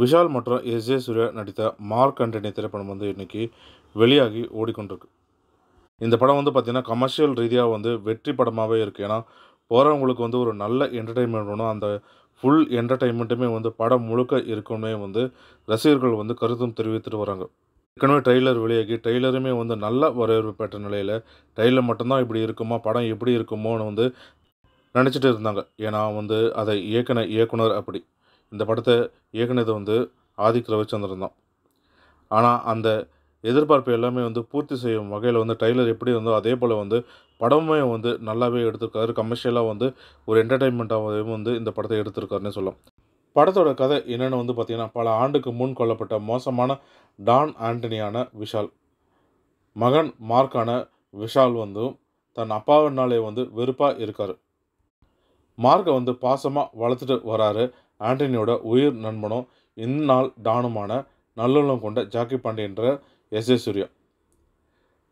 விஷால் மற்றும் S J Surya நடித்த mark Antony திரைப்படம் வந்து இன்றைக்கி வெளியாகி ஓடிக்கொண்டிருக்கு இந்த படம் வந்து பார்த்திங்கன்னா கமர்ஷியல் ரீதியாக வந்து வெற்றி படமாகவே இருக்குது ஏன்னா போகிறவங்களுக்கு வந்து ஒரு நல்ல என்டர்டெயின்மெண்ட் வேணும் அந்த ஃபுல் என்டர்டெயின்மெண்ட்டுமே வந்து படம் முழுக்க இருக்குமே வந்து ரசிகர்கள் வந்து கருத்தும் தெரிவித்துட்டு வராங்க ஏற்கனவே ட்ரெய்லர் வெளியாகி ட்ரெய்லருமே வந்து நல்ல வரவேற்பு பெற்ற நிலையில் ட்ரெய்லர் மட்டும்தான் இப்படி இருக்குமா படம் எப்படி இருக்குமோன்னு வந்து நினச்சிட்டு இருந்தாங்க ஏன்னா வந்து அதை இயக்கின இயக்குனர் அப்படி இந்த படத்தை இயக்குனது வந்து ஆதிக் ரவிச்சந்திரன் தான் ஆனால் அந்த எதிர்பார்ப்பு எல்லாமே வந்து பூர்த்தி செய்யும் வகையில் வந்து டைலர் எப்படி இருந்தோ அதே போல் வந்து படமே வந்து நல்லாவே எடுத்திருக்காரு கமர்ஷியலாக வந்து ஒரு என்டர்டைன்மெண்ட்டாகவும் வந்து இந்த படத்தை எடுத்திருக்காருன்னு சொல்லும் படத்தோட கதை என்னென்னு வந்து பார்த்திங்கன்னா பல ஆண்டுக்கு முன் கொல்லப்பட்ட மோசமான டான் ஆண்டனியான விஷால் மகன் மார்க்கான விஷால் வந்து தன் அப்பாவினாலே வந்து வெறுப்பாக இருக்கார் மார்க்கை வந்து பாசமாக வளர்த்துட்டு வராரு ஆண்டனியோட உயிர் நண்பனும் இந்நாள் டானுமான நல்லுள்ளம் கொண்ட ஜாக்கி பாண்டே என்ற எஸ் ஏ சூர்யா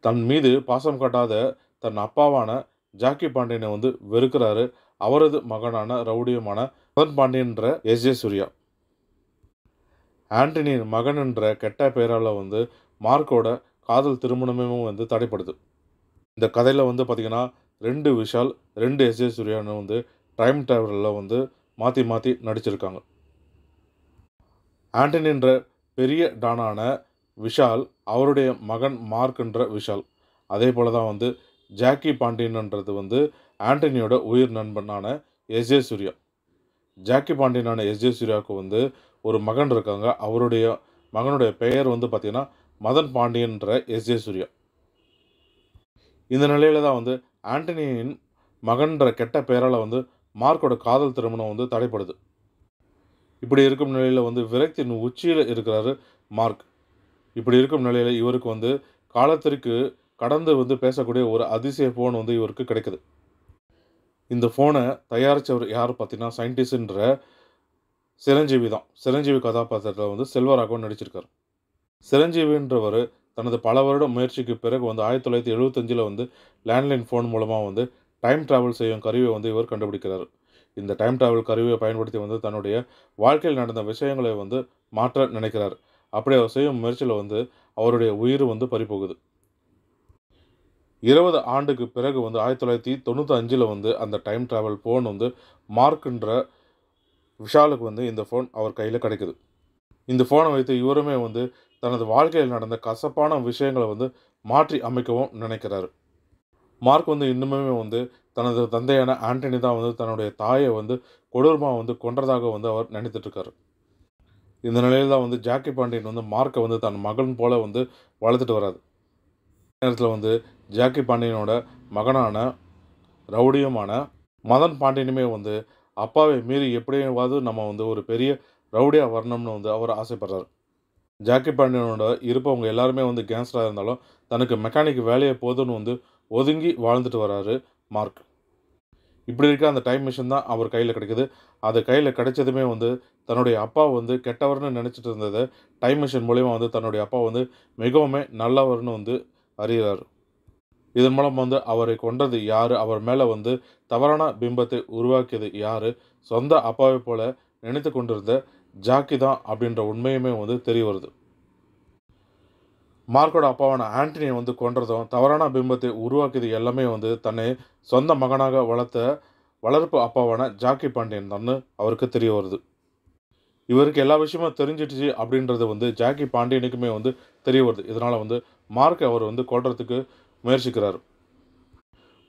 தன் மீது பாசம் காட்டாத தன் அப்பாவான ஜாக்கி பாண்டியனை வந்து வெறுக்கிறாரு அவரது மகனான ரவுடியமான மதன் பாண்டியன்ற எஸ் ஏ சூர்யா ஆண்டனியின் மகன் என்ற கெட்ட பெயரால் வந்து மார்க்கோட காதல் திருமணமும் வந்து தடைப்படுது இந்த கதையில் வந்து பார்த்திங்கன்னா ரெண்டு விஷால் ரெண்டு எஸ் ஏ சூர்யான்னு வந்து டைம் டிராவலில் வந்து மாற்றி மாற்றி நடிச்சிருக்காங்க ஆண்டனின்ற பெரிய டானான விஷால் அவருடைய மகன் மார்க்ன்ற விஷால் அதே போல் தான் வந்து ஜாக்கி பாண்டியன்ன்றது வந்து ஆண்டனியோட உயிர் நண்பனான எஸ் ஜே சூர்யா ஜாக்கி பாண்டியனான எஸ் ஜே சூர்யாவுக்கு வந்து ஒரு மகன் இருக்காங்க அவருடைய மகனுடைய பெயர் வந்து பார்த்திங்கன்னா மதன் பாண்டியன்ற எஸ் ஜே சூர்யா இந்த நிலையில் தான் வந்து ஆண்டனியின் மகன்ற கெட்ட பெயரால் வந்து மார்க்கோட காதல் திருமணம் வந்து தடைப்படுது இப்படி இருக்கும் நிலையில் வந்து விரக்தியின் உச்சியில் இருக்கிறாரு மார்க் இப்படி இருக்கும் நிலையில் இவருக்கு வந்து காலத்திற்கு கடந்து வந்து பேசக்கூடிய ஒரு அதிசய ஃபோன் வந்து இவருக்கு கிடைக்குது இந்த ஃபோனை தயாரித்தவர் யார் பார்த்தீங்கன்னா சயின்டிஸ்ட்ன்ற சிரஞ்சீவி தான் சிரஞ்சீவி கதாபாத்திரத்தில் வந்து செல்வராகவன் நடிச்சிருக்கார் சிரஞ்சீவின்றவர் தனது பல வருட முயற்சிக்கு பிறகு வந்து ஆயிரத்தி தொள்ளாயிரத்தி எழுபத்தஞ்சில் வந்து லேண்ட்லைன் ஃபோன் மூலமாக வந்து டைம் ட்ராவல் செய்யும் கருவியை வந்து இவர் கண்டுபிடிக்கிறார் இந்த டைம் ட்ராவல் கருவியை பயன்படுத்தி வந்து தன்னுடைய வாழ்க்கையில் நடந்த விஷயங்களை வந்து மாற்ற நினைக்கிறார் அப்படி அவர் செய்யும் முயற்சியில் வந்து அவருடைய உயிர் வந்து பறிப்போகுது இருபது ஆண்டுக்கு பிறகு வந்து ஆயிரத்தி தொள்ளாயிரத்தி தொண்ணூற்றி அஞ்சில் வந்து அந்த டைம் ட்ராவல் ஃபோன் வந்து மார்க்குன்ற விஷாலுக்கு வந்து இந்த ஃபோன் அவர் கையில் கிடைக்குது இந்த ஃபோனை வைத்து இவருமே வந்து தனது வாழ்க்கையில் நடந்த கசப்பான விஷயங்களை வந்து மாற்றி அமைக்கவும் நினைக்கிறாரு மார்க் வந்து இன்னுமே வந்து தனது தந்தையான ஆண்டனி தான் வந்து தன்னுடைய தாயை வந்து கொடூரமாக வந்து கொன்றதாக வந்து அவர் நினைத்துட்டுருக்கார் இந்த நிலையில் தான் வந்து ஜாக்கி பாண்டியன் வந்து மார்க்கை வந்து தன் மகன் போல் வந்து வளர்த்துட்டு வராது நேரத்தில் வந்து ஜாக்கி பாண்டியனோட மகனான ரவுடியுமான மதன் பாண்டியனுமே வந்து அப்பாவை மீறி எப்படியாவது நம்ம வந்து ஒரு பெரிய ரவுடியாக வரணும்னு வந்து அவர் ஆசைப்படுறாரு ஜாக்கி பாண்டியனோட இருப்பவங்க எல்லாருமே வந்து கேங்ஸ்டராக இருந்தாலும் தனக்கு மெக்கானிக் வேலையை போதும்னு வந்து ஒதுங்கி வாழ்ந்துட்டு வராரு மார்க் இப்படி இருக்க அந்த டைம் மிஷின் தான் அவர் கையில் கிடைக்குது அது கையில் கிடைச்சதுமே வந்து தன்னுடைய அப்பா வந்து கெட்டவர்னு நினச்சிட்டு இருந்ததை டைம் மிஷின் மூலிமா வந்து தன்னுடைய அப்பா வந்து மிகவும் நல்லவர்னு வந்து அறிகிறார் இதன் மூலம் வந்து அவரை கொண்டது யார் அவர் மேலே வந்து தவறான பிம்பத்தை உருவாக்கியது யார் சொந்த அப்பாவை போல நினைத்து கொண்டிருந்த ஜாக்கி தான் அப்படின்ற உண்மையுமே வந்து தெரிய வருது மார்க்கோட அப்பாவான ஆண்டனியை வந்து கொன்றதும் தவறான பிம்பத்தை உருவாக்கியது எல்லாமே வந்து தன்னை சொந்த மகனாக வளர்த்த வளர்ப்பு அப்பாவான ஜாக்கி பாண்டியன் தான் அவருக்கு தெரிய வருது இவருக்கு எல்லா விஷயமும் தெரிஞ்சிடுச்சு அப்படின்றது வந்து ஜாக்கி பாண்டியனுக்குமே வந்து தெரிய வருது இதனால் வந்து மார்க் அவர் வந்து கொல்றதுக்கு முயற்சிக்கிறார்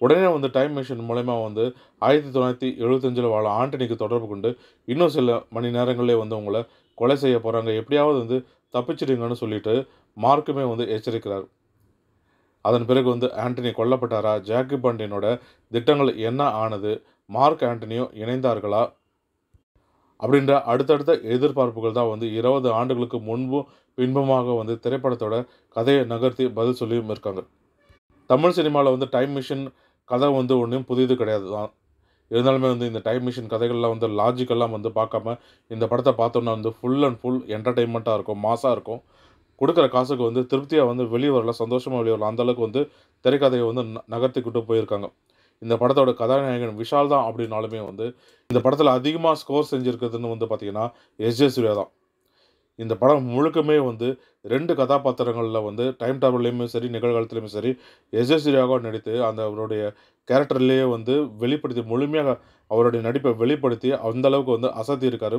உடனே வந்து டைம் மிஷின் மூலயமா வந்து ஆயிரத்தி தொள்ளாயிரத்தி எழுபத்தஞ்சில் வாழ ஆண்டனிக்கு தொடர்பு கொண்டு இன்னும் சில மணி நேரங்களே வந்து உங்களை கொலை செய்ய போகிறாங்க எப்படியாவது வந்து தப்பிச்சிடுங்கன்னு சொல்லிட்டு மார்க்குமே வந்து எச்சரிக்கிறார் அதன் பிறகு வந்து ஆண்டனி கொல்லப்பட்டாரா ஜாக்கி பாண்டியனோட திட்டங்கள் என்ன ஆனது மார்க் ஆண்டனியோ இணைந்தார்களா அப்படின்ற அடுத்தடுத்த எதிர்பார்ப்புகள் தான் வந்து இருபது ஆண்டுகளுக்கு முன்பும் பின்பமாக வந்து திரைப்படத்தோட கதையை நகர்த்தி பதில் சொல்லியும் இருக்காங்க தமிழ் சினிமாவில் வந்து டைம் மிஷின் கதை வந்து ஒன்றும் புதியது கிடையாது தான் இருந்தாலுமே வந்து இந்த டைம் மிஷின் கதைகள்லாம் வந்து லாஜிக்கெல்லாம் வந்து பார்க்காம இந்த படத்தை பார்த்தோன்னா வந்து ஃபுல் அண்ட் ஃபுல் என்டர்டெயின்மெண்ட்டாக இருக்கும் மாசாக இருக்கும் கொடுக்குற காசுக்கு வந்து திருப்தியாக வந்து வெளியே வரல சந்தோஷமாக வெளியே வரலாம் அந்தளவுக்கு வந்து திரைக்கதையை வந்து நகர்த்தி கொண்டு போயிருக்காங்க இந்த படத்தோட கதாநாயகன் விஷால் தான் அப்படின்னாலுமே வந்து இந்த படத்தில் அதிகமாக ஸ்கோர் செஞ்சுருக்குதுன்னு வந்து பார்த்திங்கன்னா எஸ் ஜே சூர்யா தான் இந்த படம் முழுக்கமே வந்து ரெண்டு கதாபாத்திரங்களில் வந்து டைம் டேபிள்லேயுமே சரி நிகழ்காலத்துலேயுமே சரி எஜஸ்வரியாக நடித்து அந்த அவருடைய கேரக்டர்லேயே வந்து வெளிப்படுத்தி முழுமையாக அவருடைய நடிப்பை வெளிப்படுத்தி அந்த அளவுக்கு வந்து அசத்தி இருக்கார்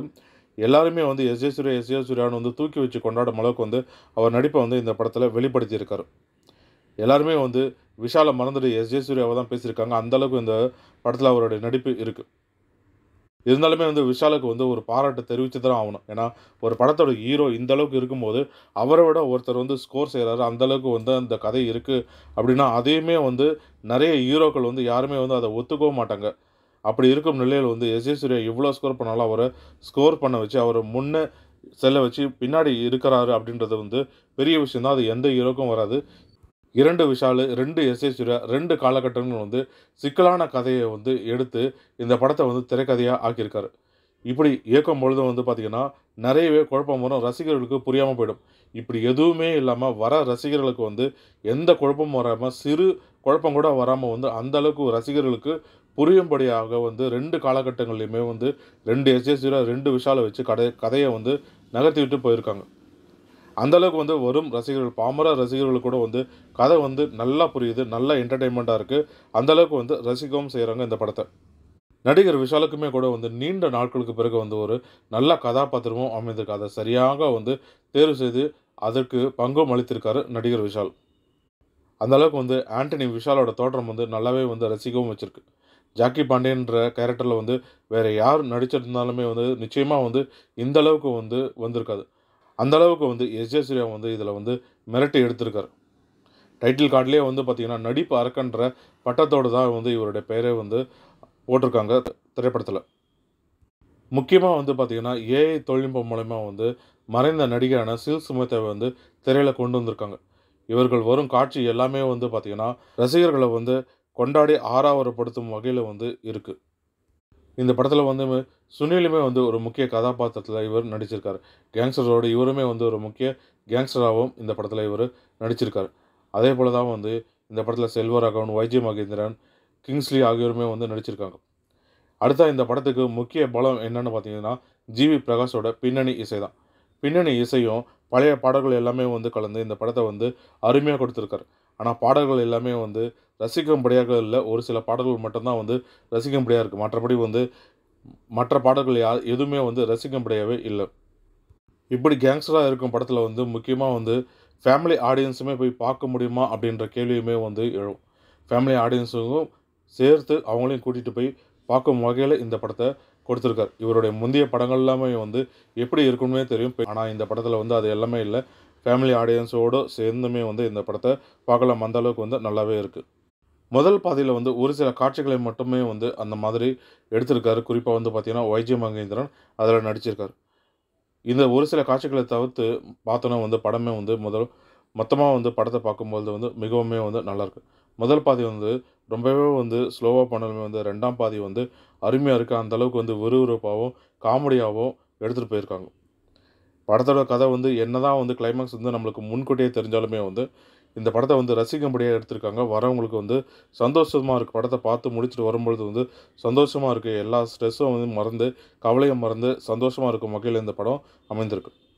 எல்லாருமே வந்து எஸ் ஜெயசூர்யா எஸ் வந்து தூக்கி வச்சு கொண்டாடும் அளவுக்கு வந்து அவர் நடிப்பை வந்து இந்த படத்தில் வெளிப்படுத்தியிருக்காரு எல்லாருமே வந்து விஷால மறந்துட்டு எஸ் ஜெயசூர்யாவை தான் பேசியிருக்காங்க அந்தளவுக்கு இந்த படத்தில் அவருடைய நடிப்பு இருக்குது இருந்தாலுமே வந்து விஷாலுக்கு வந்து ஒரு பாராட்டு தெரிவித்து தான் ஆகணும் ஏன்னா ஒரு படத்தோட ஹீரோ இந்த அளவுக்கு இருக்கும்போது அவரை விட ஒருத்தர் வந்து ஸ்கோர் செய்கிறாரு அந்தளவுக்கு வந்து அந்த கதை இருக்குது அப்படின்னா அதையுமே வந்து நிறைய ஹீரோக்கள் வந்து யாருமே வந்து அதை ஒத்துக்கவும் மாட்டாங்க அப்படி இருக்கும் நிலையில் வந்து எஸ் ஏ சூர்யா இவ்வளோ ஸ்கோர் பண்ணாலும் அவரை ஸ்கோர் பண்ண வச்சு அவரை முன்னே செல்ல வச்சு பின்னாடி இருக்கிறாரு அப்படின்றது வந்து பெரிய விஷயம் தான் அது எந்த ஹீரோக்கும் வராது இரண்டு விஷால் ரெண்டு எஸ் ரெண்டு காலகட்டங்கள் வந்து சிக்கலான கதையை வந்து எடுத்து இந்த படத்தை வந்து திரைக்கதையாக ஆக்கியிருக்காரு இப்படி இயக்கும் பொழுதும் வந்து பார்த்திங்கன்னா நிறையவே குழப்பம் வரும் ரசிகர்களுக்கு புரியாமல் போயிடும் இப்படி எதுவுமே இல்லாமல் வர ரசிகர்களுக்கு வந்து எந்த குழப்பமும் வராமல் சிறு குழப்பம் கூட வராமல் வந்து அந்தளவுக்கு ரசிகர்களுக்கு புரியும்படியாக வந்து ரெண்டு காலகட்டங்கள்லையுமே வந்து ரெண்டு எஸ்எஸ்சியில் ரெண்டு விஷாலை வச்சு கதை கதையை வந்து நகர்த்தி விட்டு போயிருக்காங்க அந்தளவுக்கு வந்து வரும் ரசிகர்கள் பாமர ரசிகர்கள் கூட வந்து கதை வந்து நல்லா புரியுது நல்லா என்டர்டெயின்மெண்ட்டாக இருக்குது அந்தளவுக்கு வந்து ரசிகவும் செய்கிறாங்க இந்த படத்தை நடிகர் விஷாலுக்குமே கூட வந்து நீண்ட நாட்களுக்கு பிறகு வந்து ஒரு நல்ல கதாபாத்திரமும் அமைந்திருக்கு அதை சரியாக வந்து தேர்வு செய்து அதற்கு பங்கும் அளித்திருக்காரு நடிகர் விஷால் அந்தளவுக்கு வந்து ஆண்டனி விஷாலோட தோற்றம் வந்து நல்லாவே வந்து ரசிகவும் வச்சுருக்கு ஜாக்கி பாண்டேன்ற கேரக்டரில் வந்து வேறு யார் நடிச்சிருந்தாலுமே வந்து நிச்சயமாக வந்து இந்த அளவுக்கு வந்து வந்திருக்காது அந்தளவுக்கு வந்து எஸ் ஜே சூர்யா வந்து இதில் வந்து மிரட்டி எடுத்திருக்கார் டைட்டில் கார்டிலே வந்து பார்த்திங்கன்னா நடிப்பு அரக்கன்ற பட்டத்தோடு தான் வந்து இவருடைய பெயரை வந்து போட்டிருக்காங்க திரைப்படத்தில் முக்கியமாக வந்து பார்த்திங்கன்னா ஏஐ தொழில்நுட்பம் மூலயமா வந்து மறைந்த நடிகரான சில் சுமத்தை வந்து திரையில் கொண்டு வந்திருக்காங்க இவர்கள் வரும் காட்சி எல்லாமே வந்து பார்த்திங்கன்னா ரசிகர்களை வந்து கொண்டாடி ஆறாவரப்படுத்தும் வகையில் வந்து இருக்குது இந்த படத்தில் வந்து சுனிலுமே வந்து ஒரு முக்கிய கதாபாத்திரத்தில் இவர் நடிச்சிருக்கார் கேங்ஸ்டரோடு இவருமே வந்து ஒரு முக்கிய கேங்ஸ்டராகவும் இந்த படத்தில் இவர் நடிச்சிருக்கார் அதே போல் தான் வந்து இந்த படத்தில் செல்வராகவன் வைஜி மகேந்திரன் கிங்ஸ்லி ஆகியோருமே வந்து நடிச்சிருக்காங்க அடுத்த இந்த படத்துக்கு முக்கிய பலம் என்னென்னு பார்த்தீங்கன்னா ஜிவி பிரகாஷோட பின்னணி இசை தான் பின்னணி இசையும் பழைய பாடல்கள் எல்லாமே வந்து கலந்து இந்த படத்தை வந்து அருமையாக கொடுத்துருக்காரு ஆனால் பாடல்கள் எல்லாமே வந்து ரசிக்கும்படியாக இல்லை ஒரு சில பாடல்கள் மட்டும்தான் வந்து ரசிக்கும்படியாக இருக்குது மற்றபடி வந்து மற்ற பாடல்கள் யா எதுவுமே வந்து ரசிக்கும்படியாகவே இல்லை இப்படி கேங்ஸ்டராக இருக்கும் படத்தில் வந்து முக்கியமாக வந்து ஃபேமிலி ஆடியன்ஸுமே போய் பார்க்க முடியுமா அப்படின்ற கேள்வியுமே வந்து எழும் ஃபேமிலி ஆடியன்ஸுக்கும் சேர்த்து அவங்களையும் கூட்டிகிட்டு போய் பார்க்கும் வகையில் இந்த படத்தை கொடுத்துருக்கார் இவருடைய முந்தைய படங்கள் எல்லாமே வந்து எப்படி இருக்கும்னே தெரியும் ஆனால் இந்த படத்தில் வந்து அது எல்லாமே இல்லை ஃபேமிலி ஆடியன்ஸோடு சேர்ந்துமே வந்து இந்த படத்தை பார்க்கலாம் அந்த அளவுக்கு வந்து நல்லாவே இருக்குது முதல் பாதையில் வந்து ஒரு சில காட்சிகளை மட்டுமே வந்து அந்த மாதிரி எடுத்திருக்காரு குறிப்பாக வந்து பார்த்திங்கன்னா ஒய்ஜி மகேந்திரன் அதில் நடிச்சிருக்காரு இந்த ஒரு சில காட்சிகளை தவிர்த்து பார்த்தோன்னா வந்து படமே வந்து முதல் மொத்தமாக வந்து படத்தை பார்க்கும்போது வந்து மிகவும் வந்து நல்லாயிருக்கு முதல் பாதி வந்து ரொம்பவே வந்து ஸ்லோவாக பண்ணலுமே வந்து ரெண்டாம் பாதி வந்து அருமையாக இருக்குது அந்தளவுக்கு வந்து விறுவிறுப்பாகவும் காமெடியாகவும் எடுத்துகிட்டு போயிருக்காங்க படத்தோட கதை வந்து என்ன வந்து கிளைமேக்ஸ் வந்து நம்மளுக்கு முன்கூட்டியே தெரிஞ்சாலுமே வந்து இந்த படத்தை வந்து ரசிக்கும்படியாக எடுத்திருக்காங்க வரவங்களுக்கு வந்து சந்தோஷமாக இருக்குது படத்தை பார்த்து முடிச்சுட்டு வரும்பொழுது வந்து சந்தோஷமாக இருக்குது எல்லா ஸ்ட்ரெஸ்ஸும் வந்து மறந்து கவலையும் மறந்து சந்தோஷமாக இருக்கும் வகையில் இந்த படம் அமைந்திருக்கு